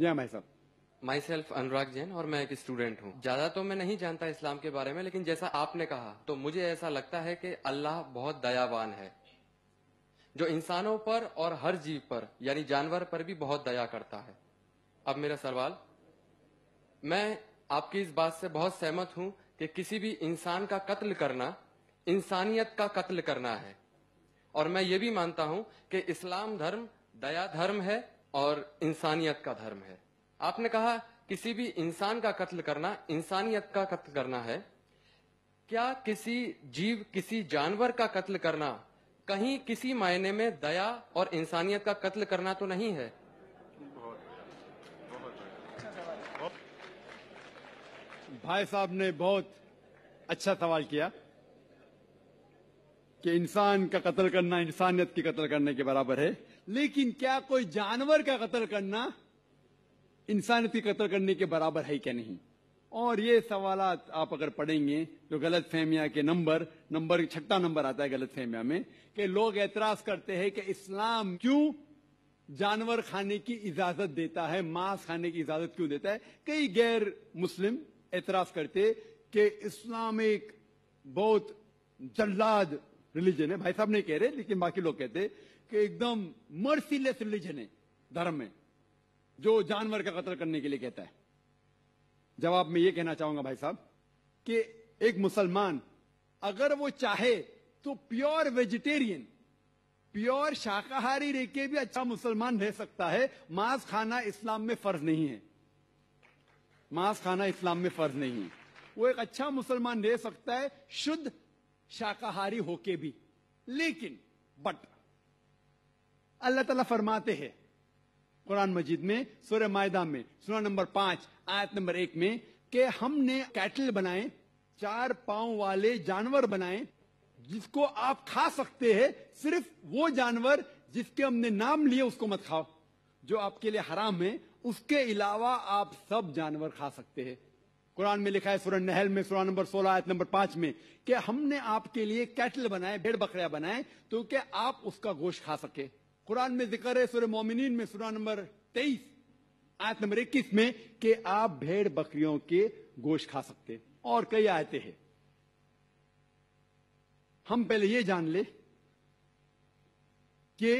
जी भाई साहब my self अनुराग जैन और मैं एक स्टूडेंट हूँ ज्यादा तो मैं नहीं जानता इस्लाम के बारे में लेकिन जैसा आपने कहा तो मुझे ऐसा लगता है कि अल्लाह बहुत दयावान है जो इंसानों पर और हर जीव पर यानी जानवर पर भी बहुत दया करता है अब मेरा सवाल मैं आपकी इस बात से बहुत सहमत हूं कि किसी भी इंसान का कत्ल करना इंसानियत का कत्ल करना है और मैं ये भी मानता हूं कि इस्लाम धर्म दया धर्म है और इंसानियत का धर्म है आपने कहा किसी भी इंसान का कत्ल करना इंसानियत का कत्ल करना है क्या किसी जीव किसी जानवर का कत्ल करना कहीं किसी मायने में दया और इंसानियत का कत्ल करना तो नहीं है भाई साहब ने बहुत अच्छा सवाल किया कि इंसान का कत्ल करना इंसानियत के कत्ल करने के बराबर है लेकिन क्या कोई जानवर का कत्ल करना इंसानियत की कत्ल करने के बराबर है क्या नहीं और ये सवाल आप अगर पढ़ेंगे जो तो गलत फहमिया के नंबर नंबर छठा नंबर आता है गलत फहमिया में कि लोग एतराज करते हैं कि इस्लाम क्यों जानवर खाने की इजाजत देता है मांस खाने की इजाजत क्यों देता है कई गैर मुस्लिम एतराज करते कि इस्लाम एक बहुत जल्लाद रिलीजन है भाई साहब नहीं कह रहे लेकिन बाकी लोग कहते कि एकदम मर्सीलेस रिलीजन है धर्म में जो जानवर का कत्ल करने के लिए कहता है जवाब में यह कहना चाहूंगा भाई साहब कि एक मुसलमान अगर वो चाहे तो प्योर वेजिटेरियन प्योर शाकाहारी रह के भी अच्छा मुसलमान रह सकता है मांस खाना इस्लाम में फर्ज नहीं है मांस खाना इस्लाम में फर्ज नहीं है वो एक अच्छा मुसलमान रह सकता है शुद्ध शाकाहारी होके भी लेकिन बट अल्लाह तला फरमाते हैं कुरान मजिद में सूर्य मायदा में सूर्य नंबर पांच आयत नंबर एक में कि हमने कैटल बनाए चार पांव वाले जानवर बनाए जिसको आप खा सकते हैं सिर्फ वो जानवर जिसके हमने नाम लिए उसको मत खाओ जो आपके लिए हराम है उसके अलावा आप सब जानवर खा सकते हैं कुरान में लिखा है सुरन नहल में सुरान नंबर 16 आयत नंबर 5 में कि हमने आपके लिए कैटल बनाए भेड़ बकरिया बनाए तो क्या आप उसका गोश्त खा सके कुरान में जिक्र है सूर्य मोमिन में सुरान नंबर 23 आयत नंबर 21 में कि आप भेड़ बकरियों के गोश्त खा सकते और कई आयते हैं हम पहले ये जान ले कि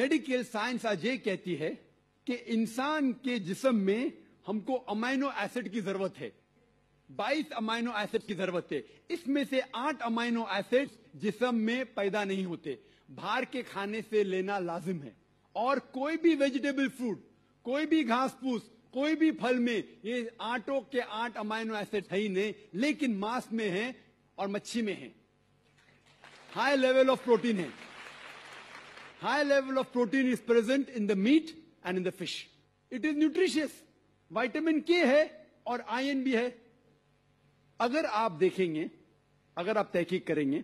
मेडिकल साइंस आज ये कहती है कि इंसान के जिसम में हमको अमाइनो एसिड की जरूरत है बाईस अमाइनो एसिड की जरूरत है इसमें से आठ अमाइनो एसिड जिसम में पैदा नहीं होते बाहर के खाने से लेना लाजिम है और कोई भी वेजिटेबल फ्रूट कोई भी घास फूस कोई भी फल में ये आटो के आठ अमाइनो एसिड है ही नहीं लेकिन मांस में है और मच्छी में है हाई लेवल ऑफ प्रोटीन है high level of protein is present in the meat and in the fish it is nutritious vitamin के है और आयन भी है अगर आप देखेंगे अगर आप तहकीक करेंगे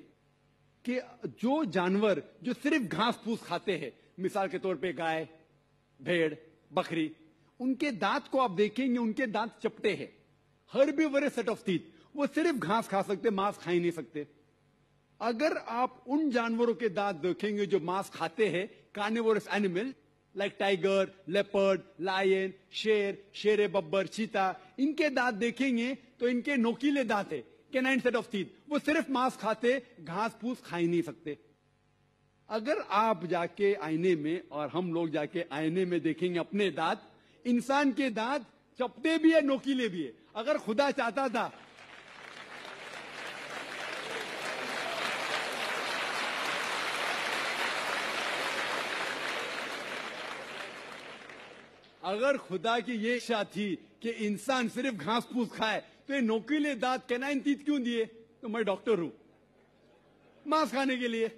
कि जो जानवर जो सिर्फ घास फूस खाते हैं मिसाल के तौर पे गाय भेड़ बकरी उनके दांत को आप देखेंगे उनके दांत चपटे हैं हर भी वरे सेट ऑफ तीत वो सिर्फ घास खा सकते मांस खा ही नहीं सकते अगर आप उन जानवरों के दांत देखेंगे जो मांस खाते हैं carnivorous animal like tiger leopard lion शेर शेर बब्बर चीता इनके दांत देखेंगे तो इनके नोकीले दांत है कैनाइन सेट ऑफ थीथ वो सिर्फ मांस खाते घास फूस खा ही नहीं सकते अगर आप जाके आईने में और हम लोग जाके आईने में देखेंगे अपने दांत इंसान के दांत चपटे भी है नोकीले भी है अगर खुदा चाहता था अगर खुदा की ये इच्छा थी कि इंसान सिर्फ घास फूस खाए तो ये नोकीले दांत कैनाइन तीत क्यों दिए तो मैं डॉक्टर हूं मांस खाने के लिए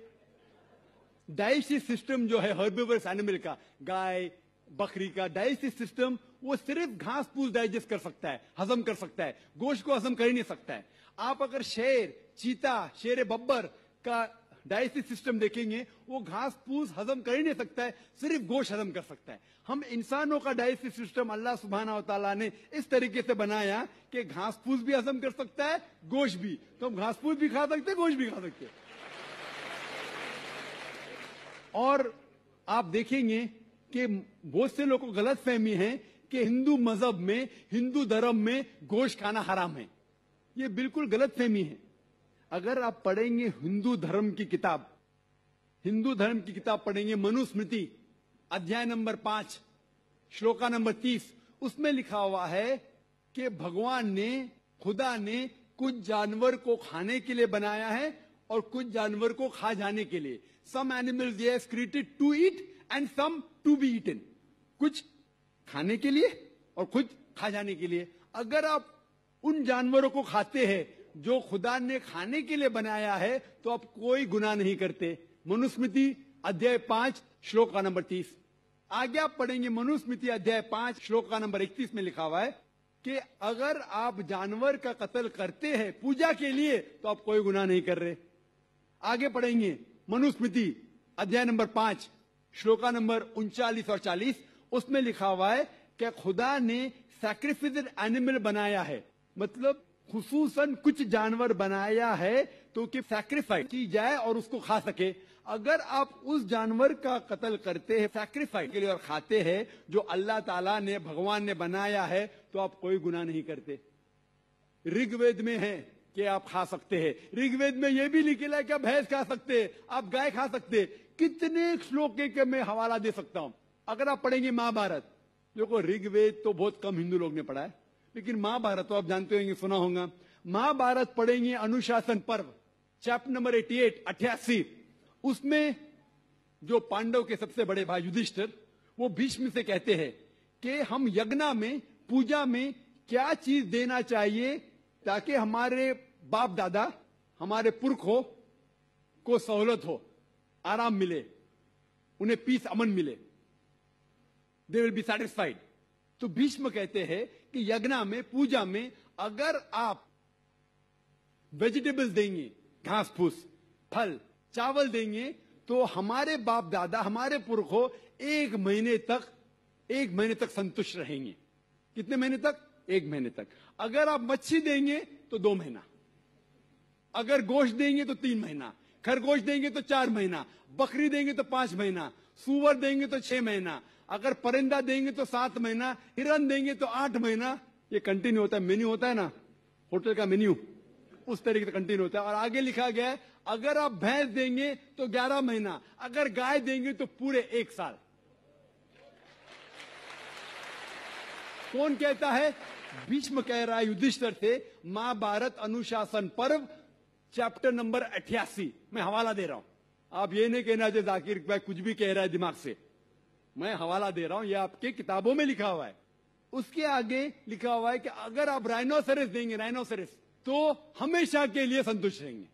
डाइजेस्टिव सिस्टम जो है हर्बिवर्स एनिमल का गाय बकरी का डाइजेस्टिव सिस्टम वो सिर्फ घास फूस डाइजेस्ट कर सकता है हजम कर सकता है गोश्त को हजम कर ही नहीं सकता है आप अगर शेर चीता शेर बब्बर का डाइजेस्टिव सिस्टम देखेंगे वो घास फूस हजम कर ही नहीं सकता है सिर्फ गोश हजम कर सकता है हम इंसानों का डाइजेस्टिव सिस्टम अल्लाह सुबहाना तला ने इस तरीके से बनाया कि घास फूस भी हजम कर सकता है गोश भी तो हम घास फूस भी खा सकते गोश भी खा सकते और आप देखेंगे कि बहुत से लोगों को गलत फहमी है कि हिंदू मजहब में हिंदू धर्म में गोश्त खाना हराम है ये बिल्कुल गलत फहमी है अगर आप पढ़ेंगे हिंदू धर्म की किताब हिंदू धर्म की किताब पढ़ेंगे मनुस्मृति अध्याय नंबर पांच श्लोका नंबर तीस उसमें लिखा हुआ है कि भगवान ने खुदा ने कुछ जानवर को खाने के लिए बनाया है और कुछ जानवर को खा जाने के लिए सम एनिमल ये created to eat and some to be eaten कुछ खाने के लिए और कुछ खा जाने के लिए अगर आप उन जानवरों को खाते हैं जो खुदा ने खाने के लिए बनाया है तो आप कोई गुना नहीं करते मनुस्मृति अध्याय पांच श्लोक का नंबर तीस आगे आप पढ़ेंगे मनुस्मृति अध्याय पांच श्लोक का नंबर इकतीस में लिखा हुआ है कि अगर आप जानवर का कत्ल करते हैं पूजा के लिए तो आप कोई गुना नहीं कर रहे आगे पढ़ेंगे मनुस्मृति अध्याय नंबर पांच श्लोका नंबर उनचालीस और चालीस उसमें लिखा हुआ है कि खुदा ने सैक्रिफिस एनिमल बनाया है मतलब खसूसन कुछ जानवर बनाया है तो कि सैक्रिफाइस की जाए और उसको खा सके अगर आप उस जानवर का कत्ल करते हैं सैक्रिफाइस के लिए और खाते हैं जो अल्लाह ताला ने भगवान ने बनाया है तो आप कोई गुना नहीं करते ऋग्वेद में है कि आप खा सकते हैं ऋग्वेद में यह भी लिखे है कि आप भैंस खा सकते हैं आप गाय खा सकते कितने श्लोक के मैं हवाला दे सकता हूं अगर आप पढ़ेंगे महाभारत देखो ऋग्वेद तो बहुत कम हिंदू लोग ने पढ़ा है लेकिन महाभारत तो आप जानते होंगे सुना होगा महाभारत पढ़ेंगे अनुशासन पर्व चैप्टर नंबर 88 अठासी उसमें जो पांडव के सबसे बड़े भाई युधिष्ठर वो भीष्म से कहते हैं कि हम यज्ञा में पूजा में क्या चीज देना चाहिए ताकि हमारे बाप दादा हमारे पुरखों को सहूलत हो आराम मिले उन्हें पीस अमन मिले दे विल बी सेटिस्फाइड तो भीष्म कहते हैं कि यज्ञ में पूजा में अगर आप वेजिटेबल्स देंगे घास फूस फल चावल देंगे तो हमारे बाप दादा हमारे पुरखों एक महीने तक एक महीने तक संतुष्ट रहेंगे कितने महीने तक एक महीने तक अगर आप मच्छी देंगे तो दो महीना अगर गोश्त देंगे तो तीन महीना खरगोश देंगे तो चार महीना बकरी देंगे तो पांच महीना सुअर देंगे तो छह महीना अगर परिंदा देंगे तो सात महीना हिरन देंगे तो आठ महीना ये कंटिन्यू होता है मेन्यू होता है ना होटल का मेन्यू उस तरीके से कंटिन्यू होता है और आगे लिखा गया है अगर आप भैंस देंगे तो ग्यारह महीना अगर गाय देंगे तो पूरे एक साल कौन कहता है भीष्म कह रहा है युधिष्ठर से महाभारत अनुशासन पर्व चैप्टर नंबर अठासी मैं हवाला दे रहा हूं आप ये नहीं कहना चाहिए जाकिर भाई कुछ भी कह रहा है दिमाग से मैं हवाला दे रहा हूं ये आपके किताबों में लिखा हुआ है उसके आगे लिखा हुआ है कि अगर आप राइनोसरिस देंगे राइनोसेरस तो हमेशा के लिए संतुष्ट रहेंगे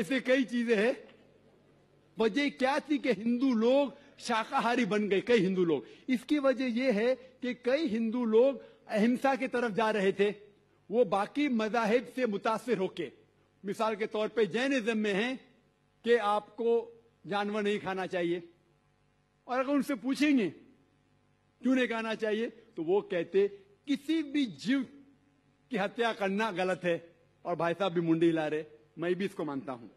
ऐसे कई चीजें हैं वजह क्या थी कि हिंदू लोग शाकाहारी बन गए कई हिंदू लोग इसकी वजह यह है कि कई हिंदू लोग अहिंसा की तरफ जा रहे थे वो बाकी मजाहिब से मुतासर होके मिसाल के तौर पे जैनिज्म में है कि आपको जानवर नहीं खाना चाहिए और अगर उनसे पूछेंगे क्यों नहीं कहना चाहिए तो वो कहते किसी भी जीव की हत्या करना गलत है और भाई साहब भी मुंडी हिला रहे मैं भी इसको मानता हूं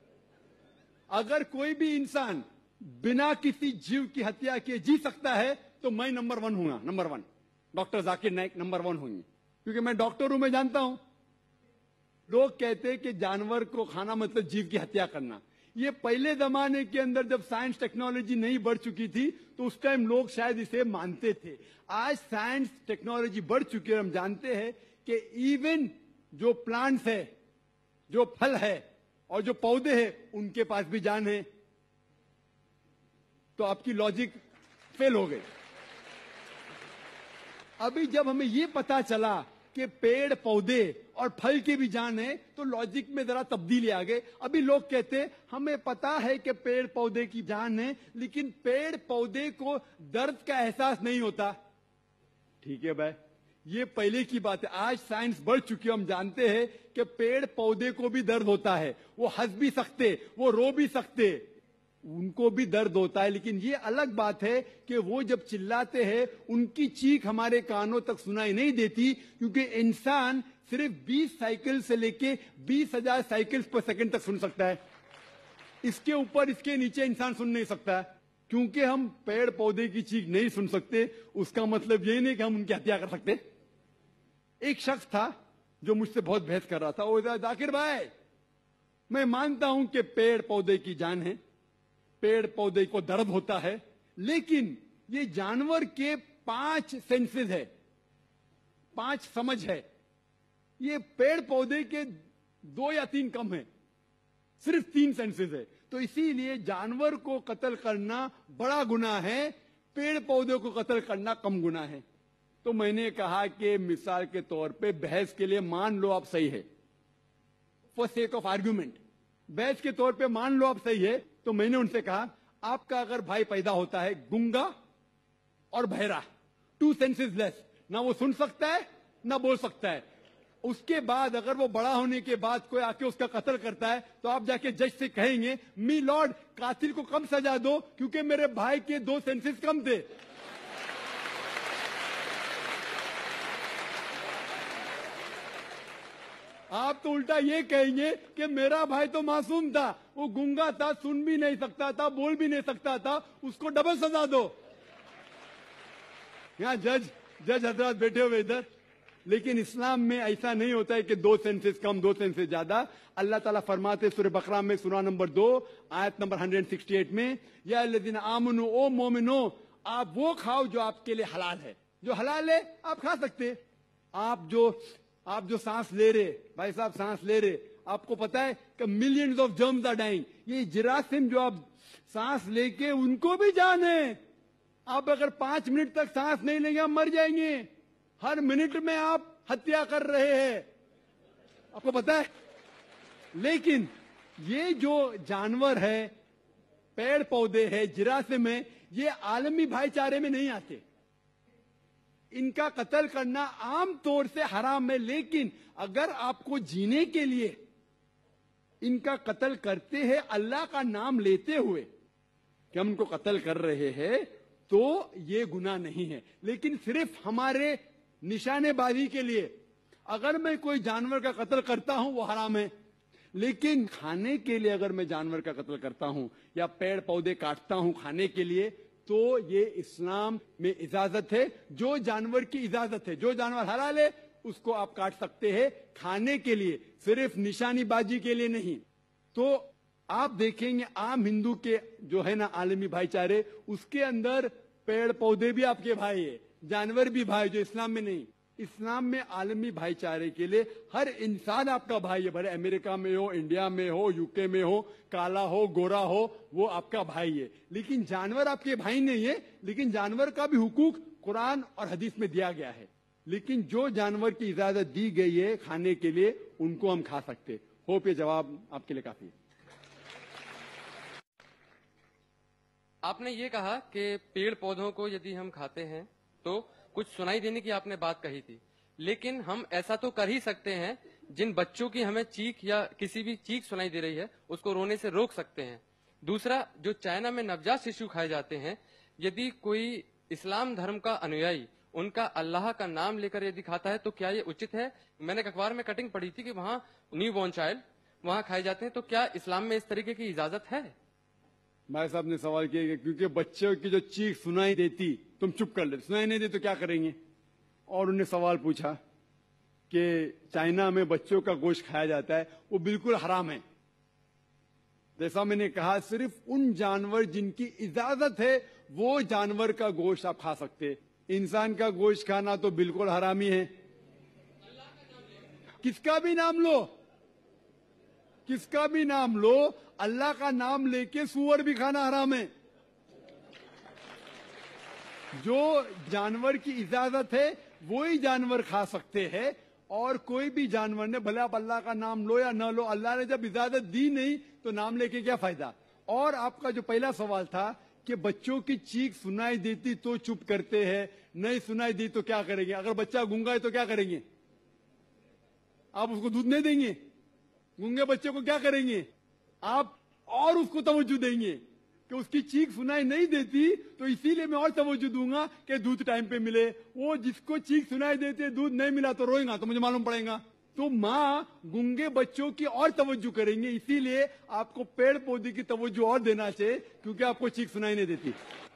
अगर कोई भी इंसान बिना किसी जीव की हत्या किए जी सकता है तो मैं नंबर वन हूंगा number one doctor Zakir Naik number one होंगे क्योंकि मैं डॉक्टर हूं मैं जानता हूं लोग कहते हैं कि जानवर को खाना मतलब जीव की हत्या करना ये पहले जमाने के अंदर जब साइंस टेक्नोलॉजी नहीं बढ़ चुकी थी तो उस टाइम लोग शायद इसे मानते थे आज साइंस टेक्नोलॉजी बढ़ चुकी है हम जानते हैं कि इवन जो प्लांट्स है जो फल है और जो पौधे हैं उनके पास भी जान है तो आपकी लॉजिक फेल हो गई अभी जब हमें ये पता चला कि पेड़ पौधे और फल की भी जान है तो लॉजिक में जरा तब्दीली आ गई अभी लोग कहते हमें पता है कि पेड़ पौधे की जान है लेकिन पेड़ पौधे को दर्द का एहसास नहीं होता ठीक है भाई ये पहले की बात है आज साइंस बढ़ चुकी है हम जानते हैं कि पेड़ पौधे को भी दर्द होता है वो हंस भी सकते वो रो भी सकते उनको भी दर्द होता है लेकिन ये अलग बात है कि वो जब चिल्लाते हैं उनकी चीख हमारे कानों तक सुनाई नहीं देती क्योंकि इंसान सिर्फ 20 साइकिल से लेके 20,000 साइकिल्स पर सेकंड तक सुन सकता है इसके ऊपर इसके नीचे इंसान सुन नहीं सकता है क्योंकि हम पेड़ पौधे की चीख नहीं सुन सकते उसका मतलब ये नहीं कि हम उनकी हत्या कर सकते एक शख्स था जो मुझसे बहुत बहस कर रहा था वो जाकिर भाई मैं मानता हूं कि पेड़ पौधे की जान है पेड़ पौधे को दर्द होता है लेकिन ये जानवर के पांच सेंसेस है पांच समझ है ये पेड़ पौधे के दो या तीन कम है सिर्फ तीन सेंसेस है तो इसीलिए जानवर को कत्ल करना बड़ा गुना है पेड़ पौधे को कत्ल करना कम गुना है तो मैंने कहा कि मिसाल के तौर पे बहस के लिए मान लो आप सही है फॉर सेक ऑफ आर्ग्यूमेंट बहस के तौर पे मान लो आप सही है तो मैंने उनसे कहा आपका अगर भाई पैदा होता है गुंगा और बहरा टू सेंसेस लेस ना वो सुन सकता है ना बोल सकता है उसके बाद अगर वो बड़ा होने के बाद कोई आके उसका कत्ल करता है तो आप जाके जज से कहेंगे मी लॉर्ड कातिल को कम सजा दो क्योंकि मेरे भाई के दो सेंसेस कम थे आप तो उल्टा ये कहेंगे कि मेरा भाई तो मासूम था वो गुंगा था सुन भी नहीं सकता था बोल भी नहीं सकता था उसको डबल सजा दो यहाँ जज जज हजरात बैठे हुए इधर लेकिन इस्लाम में ऐसा नहीं होता है कि दो सेंसेस कम दो सेंसेस ज्यादा अल्लाह ताला फरमाते सुर बकरा में सुना नंबर दो आयत नंबर 168 में या लेकिन आमन ओ मोमिनो आप वो खाओ जो आपके लिए हलाल है जो हलाल है आप खा सकते आप जो आप जो सांस ले रहे भाई साहब सांस ले रहे आपको पता है कि millions of germs are dying ये जरासिम जो आप सांस लेके उनको भी जान है आप अगर पांच मिनट तक सांस नहीं लेंगे आप मर जाएंगे हर मिनट में आप हत्या कर रहे हैं आपको पता है लेकिन ये जो जानवर है पेड़ पौधे है जिरासे में ये आलमी भाईचारे में नहीं आते इनका कत्ल करना आम तौर से हराम है लेकिन अगर आपको जीने के लिए इनका कत्ल करते हैं अल्लाह का नाम लेते हुए कि हम उनको कत्ल कर रहे हैं तो ये गुना नहीं है लेकिन सिर्फ हमारे निशानेबाजी के लिए अगर मैं कोई जानवर का कत्ल करता हूं वो हराम है लेकिन खाने के लिए अगर मैं जानवर का कत्ल करता हूं या पेड़ पौधे काटता हूं खाने के लिए तो ये इस्लाम में इजाजत है जो जानवर की इजाजत है जो जानवर हरा ले उसको आप काट सकते हैं खाने के लिए सिर्फ निशानीबाजी के लिए नहीं तो आप देखेंगे आम हिंदू के जो है ना आलमी भाईचारे उसके अंदर पेड़ पौधे भी आपके भाई है जानवर भी भाई जो इस्लाम में नहीं इस्लाम में आलमी भाईचारे के लिए हर इंसान आपका भाई है भले अमेरिका में हो इंडिया में हो यूके में हो काला हो गोरा हो वो आपका भाई है लेकिन जानवर आपके भाई नहीं है लेकिन जानवर का भी हुकूक कुरान और हदीस में दिया गया है लेकिन जो जानवर की इजाजत दी गई है खाने के लिए उनको हम खा सकते होप ये जवाब आपके लिए काफी है आपने ये कहा कि पेड़ पौधों को यदि हम खाते हैं तो कुछ सुनाई देने की आपने बात कही थी लेकिन हम ऐसा तो कर ही सकते हैं जिन बच्चों की हमें चीख या किसी भी चीख सुनाई दे रही है उसको रोने से रोक सकते हैं दूसरा जो चाइना में नवजात शिशु खाए जाते हैं यदि कोई इस्लाम धर्म का अनुयायी उनका अल्लाह का नाम लेकर यदि खाता है तो क्या ये उचित है मैंने अखबार में कटिंग पढ़ी थी कि वहाँ न्यू बॉर्न चाइल्ड वहाँ खाए जाते हैं तो क्या इस्लाम में इस तरीके की इजाजत है भाई साहब ने सवाल किया कि क्योंकि बच्चों की जो चीख सुनाई देती तुम चुप कर लेते सुनाई नहीं देती तो क्या करेंगे और उन्हें सवाल पूछा कि चाइना में बच्चों का गोश्त खाया जाता है वो बिल्कुल हराम है जैसा मैंने कहा सिर्फ उन जानवर जिनकी इजाजत है वो जानवर का गोश्त आप खा सकते इंसान का गोश्त खाना तो बिल्कुल हरामी है किसका भी नाम लो किसका भी नाम लो अल्लाह का नाम लेके सुअर भी खाना हराम है जो जानवर की इजाजत है वो ही जानवर खा सकते हैं और कोई भी जानवर ने भले आप अल्लाह का नाम लो या ना लो अल्लाह ने जब इजाजत दी नहीं तो नाम लेके क्या फायदा और आपका जो पहला सवाल था कि बच्चों की चीख सुनाई देती तो चुप करते हैं नहीं सुनाई दी तो क्या करेंगे अगर बच्चा गूंगा है तो क्या करेंगे आप उसको दूध नहीं देंगे गूंगे बच्चे को क्या करेंगे आप और उसको तवज्जो देंगे कि उसकी चीख सुनाई नहीं देती तो इसीलिए मैं और तवज्जो दूंगा कि दूध टाइम पे मिले वो जिसको चीख सुनाई देती है दूध नहीं मिला तो रोएगा तो मुझे मालूम पड़ेगा तो माँ गुंगे बच्चों की और तवज्जो करेंगे इसीलिए आपको पेड़ पौधे की तवज्जो और देना चाहिए क्योंकि आपको चीख सुनाई नहीं देती